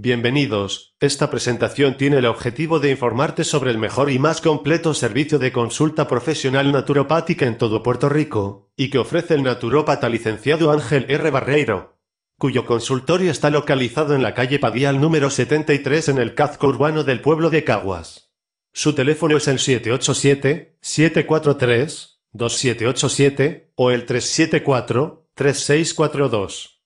Bienvenidos. Esta presentación tiene el objetivo de informarte sobre el mejor y más completo servicio de consulta profesional naturopática en todo Puerto Rico, y que ofrece el naturopata licenciado Ángel R. Barreiro, cuyo consultorio está localizado en la calle Padial número 73 en el casco urbano del pueblo de Caguas. Su teléfono es el 787-743-2787 o el 374-3642.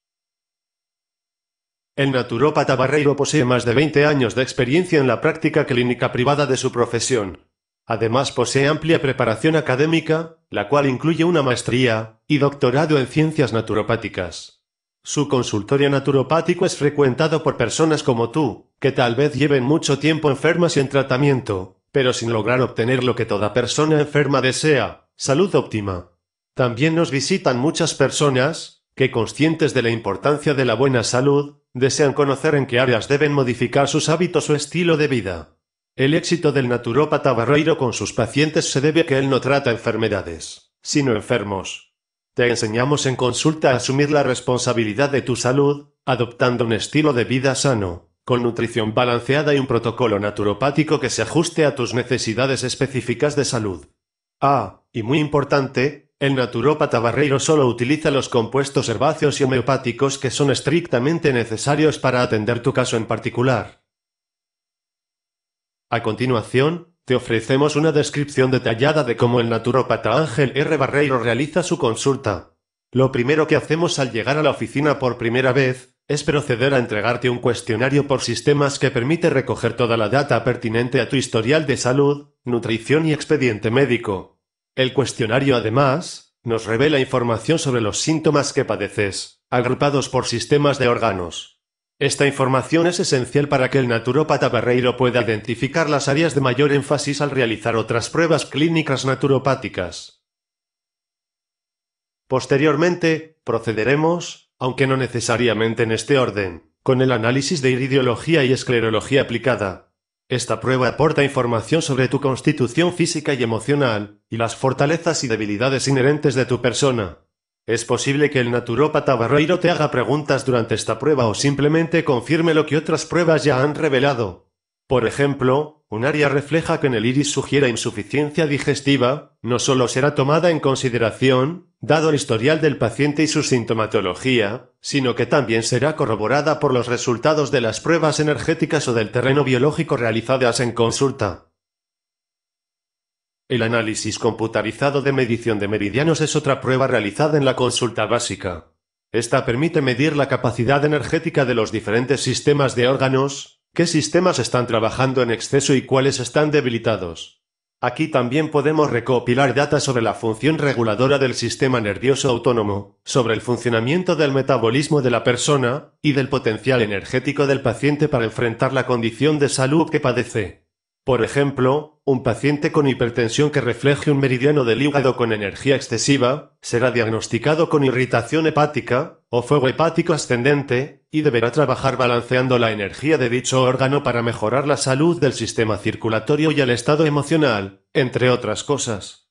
El naturópata Barreiro posee más de 20 años de experiencia en la práctica clínica privada de su profesión. Además posee amplia preparación académica, la cual incluye una maestría y doctorado en ciencias naturopáticas. Su consultorio naturopático es frecuentado por personas como tú, que tal vez lleven mucho tiempo enfermas y en tratamiento, pero sin lograr obtener lo que toda persona enferma desea, salud óptima. También nos visitan muchas personas, que conscientes de la importancia de la buena salud, desean conocer en qué áreas deben modificar sus hábitos o estilo de vida. El éxito del naturópata Barreiro con sus pacientes se debe a que él no trata enfermedades, sino enfermos. Te enseñamos en consulta a asumir la responsabilidad de tu salud, adoptando un estilo de vida sano, con nutrición balanceada y un protocolo naturopático que se ajuste a tus necesidades específicas de salud. Ah, y muy importante, el naturópata Barreiro solo utiliza los compuestos herbáceos y homeopáticos que son estrictamente necesarios para atender tu caso en particular. A continuación, te ofrecemos una descripción detallada de cómo el naturópata Ángel R. Barreiro realiza su consulta. Lo primero que hacemos al llegar a la oficina por primera vez, es proceder a entregarte un cuestionario por sistemas que permite recoger toda la data pertinente a tu historial de salud, nutrición y expediente médico. El cuestionario, además, nos revela información sobre los síntomas que padeces, agrupados por sistemas de órganos. Esta información es esencial para que el naturópata Barreiro pueda identificar las áreas de mayor énfasis al realizar otras pruebas clínicas naturopáticas. Posteriormente, procederemos, aunque no necesariamente en este orden, con el análisis de iridiología y esclerología aplicada, esta prueba aporta información sobre tu constitución física y emocional, y las fortalezas y debilidades inherentes de tu persona. Es posible que el naturópata Barreiro te haga preguntas durante esta prueba o simplemente confirme lo que otras pruebas ya han revelado. Por ejemplo, un área refleja que en el iris sugiera insuficiencia digestiva, no solo será tomada en consideración, dado el historial del paciente y su sintomatología, sino que también será corroborada por los resultados de las pruebas energéticas o del terreno biológico realizadas en consulta. El análisis computarizado de medición de meridianos es otra prueba realizada en la consulta básica. Esta permite medir la capacidad energética de los diferentes sistemas de órganos, qué sistemas están trabajando en exceso y cuáles están debilitados. Aquí también podemos recopilar data sobre la función reguladora del sistema nervioso autónomo, sobre el funcionamiento del metabolismo de la persona, y del potencial energético del paciente para enfrentar la condición de salud que padece. Por ejemplo, un paciente con hipertensión que refleje un meridiano del hígado con energía excesiva, será diagnosticado con irritación hepática, o fuego hepático ascendente, y deberá trabajar balanceando la energía de dicho órgano para mejorar la salud del sistema circulatorio y el estado emocional, entre otras cosas.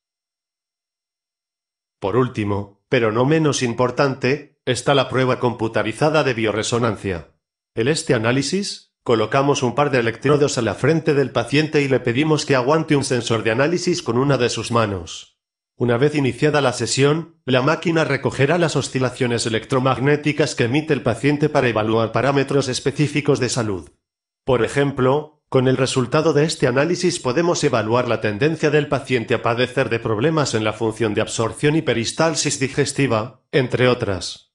Por último, pero no menos importante, está la prueba computarizada de bioresonancia. En este análisis, colocamos un par de electrodos a la frente del paciente y le pedimos que aguante un sensor de análisis con una de sus manos. Una vez iniciada la sesión, la máquina recogerá las oscilaciones electromagnéticas que emite el paciente para evaluar parámetros específicos de salud. Por ejemplo, con el resultado de este análisis podemos evaluar la tendencia del paciente a padecer de problemas en la función de absorción y peristalsis digestiva, entre otras.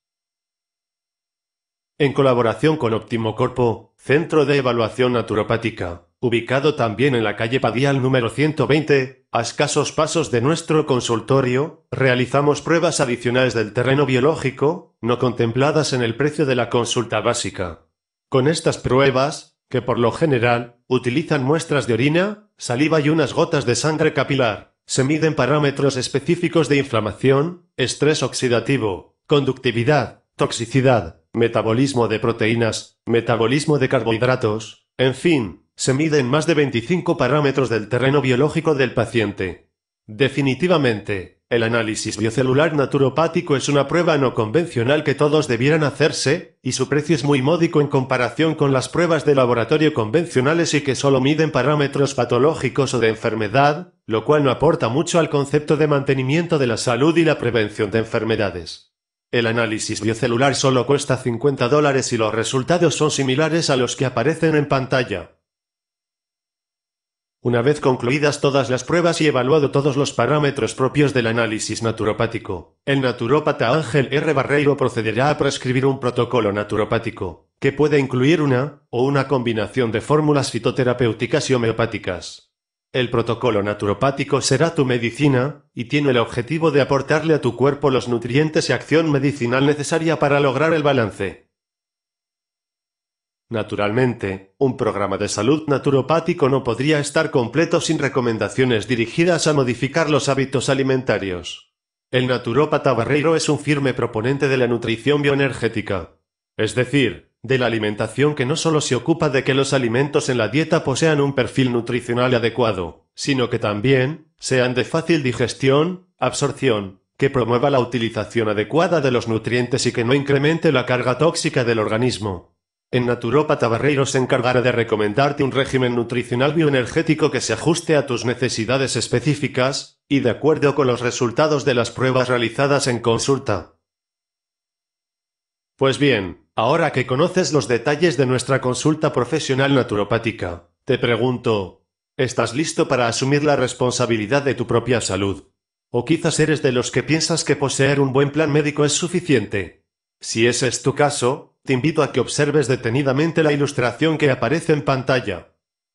En colaboración con Optimo Corpo, Centro de Evaluación Naturopática ubicado también en la calle Padial número 120, a escasos pasos de nuestro consultorio, realizamos pruebas adicionales del terreno biológico, no contempladas en el precio de la consulta básica. Con estas pruebas, que por lo general utilizan muestras de orina, saliva y unas gotas de sangre capilar, se miden parámetros específicos de inflamación, estrés oxidativo, conductividad, toxicidad, metabolismo de proteínas, metabolismo de carbohidratos, en fin, se miden más de 25 parámetros del terreno biológico del paciente. Definitivamente, el análisis biocelular naturopático es una prueba no convencional que todos debieran hacerse, y su precio es muy módico en comparación con las pruebas de laboratorio convencionales y que solo miden parámetros patológicos o de enfermedad, lo cual no aporta mucho al concepto de mantenimiento de la salud y la prevención de enfermedades. El análisis biocelular solo cuesta 50 dólares y los resultados son similares a los que aparecen en pantalla. Una vez concluidas todas las pruebas y evaluado todos los parámetros propios del análisis naturopático, el naturópata Ángel R. Barreiro procederá a prescribir un protocolo naturopático, que puede incluir una, o una combinación de fórmulas fitoterapéuticas y homeopáticas. El protocolo naturopático será tu medicina, y tiene el objetivo de aportarle a tu cuerpo los nutrientes y acción medicinal necesaria para lograr el balance Naturalmente, un programa de salud naturopático no podría estar completo sin recomendaciones dirigidas a modificar los hábitos alimentarios. El naturópata Barreiro es un firme proponente de la nutrición bioenergética, es decir, de la alimentación que no solo se ocupa de que los alimentos en la dieta posean un perfil nutricional adecuado, sino que también sean de fácil digestión, absorción, que promueva la utilización adecuada de los nutrientes y que no incremente la carga tóxica del organismo. En Naturópata Barreiro se encargará de recomendarte un régimen nutricional bioenergético que se ajuste a tus necesidades específicas, y de acuerdo con los resultados de las pruebas realizadas en consulta. Pues bien, ahora que conoces los detalles de nuestra consulta profesional naturopática, te pregunto, ¿estás listo para asumir la responsabilidad de tu propia salud? O quizás eres de los que piensas que poseer un buen plan médico es suficiente. Si ese es tu caso, te invito a que observes detenidamente la ilustración que aparece en pantalla.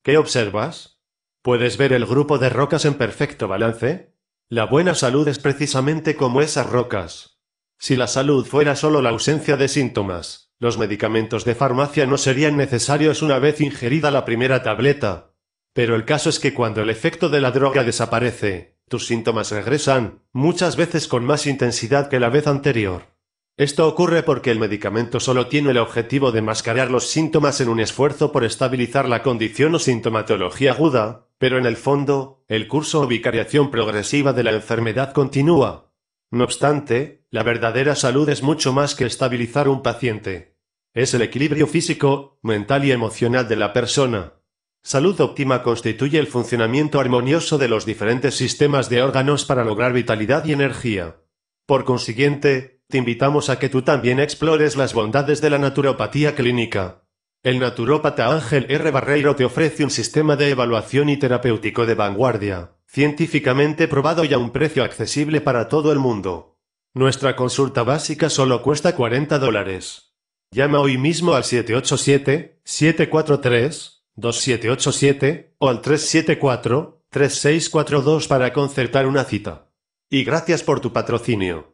¿Qué observas? ¿Puedes ver el grupo de rocas en perfecto balance? La buena salud es precisamente como esas rocas. Si la salud fuera solo la ausencia de síntomas, los medicamentos de farmacia no serían necesarios una vez ingerida la primera tableta. Pero el caso es que cuando el efecto de la droga desaparece, tus síntomas regresan, muchas veces con más intensidad que la vez anterior. Esto ocurre porque el medicamento solo tiene el objetivo de mascarar los síntomas en un esfuerzo por estabilizar la condición o sintomatología aguda, pero en el fondo, el curso o vicariación progresiva de la enfermedad continúa. No obstante, la verdadera salud es mucho más que estabilizar un paciente. Es el equilibrio físico, mental y emocional de la persona. Salud óptima constituye el funcionamiento armonioso de los diferentes sistemas de órganos para lograr vitalidad y energía. Por consiguiente, te invitamos a que tú también explores las bondades de la naturopatía clínica. El naturópata Ángel R. Barreiro te ofrece un sistema de evaluación y terapéutico de vanguardia, científicamente probado y a un precio accesible para todo el mundo. Nuestra consulta básica solo cuesta 40 dólares. Llama hoy mismo al 787-743-2787 o al 374-3642 para concertar una cita. Y gracias por tu patrocinio.